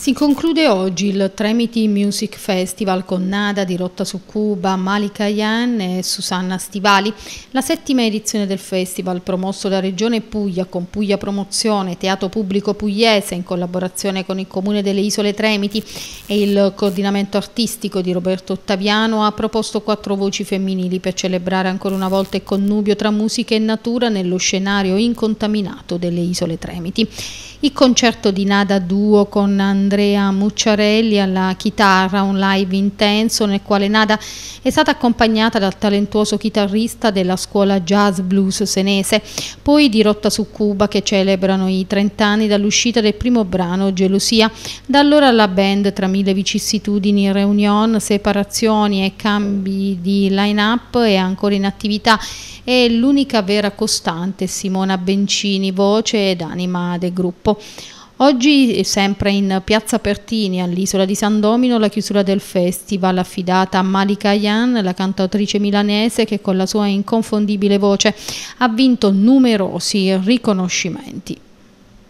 Si conclude oggi il Tremiti Music Festival con Nada di Rotta su Cuba, Malika Yan e Susanna Stivali. La settima edizione del festival, promosso da Regione Puglia con Puglia Promozione, Teatro Pubblico Pugliese in collaborazione con il Comune delle Isole Tremiti e il coordinamento artistico di Roberto Ottaviano, ha proposto quattro voci femminili per celebrare ancora una volta il connubio tra musica e natura nello scenario incontaminato delle Isole Tremiti. Il concerto di Nada Duo con Anna Andrea Mucciarelli alla chitarra, un live intenso nel quale Nada è stata accompagnata dal talentuoso chitarrista della scuola jazz blues senese, poi di Rotta su Cuba che celebrano i 30 anni dall'uscita del primo brano Gelosia. Da allora la band tra mille vicissitudini, reunion, separazioni e cambi di line-up è ancora in attività e l'unica vera costante è Simona Bencini, voce ed anima del gruppo. Oggi, eh, sempre in piazza Pertini, all'isola di San Domino, la chiusura del festival affidata a Malika Yan, la cantautrice milanese che con la sua inconfondibile voce ha vinto numerosi riconoscimenti.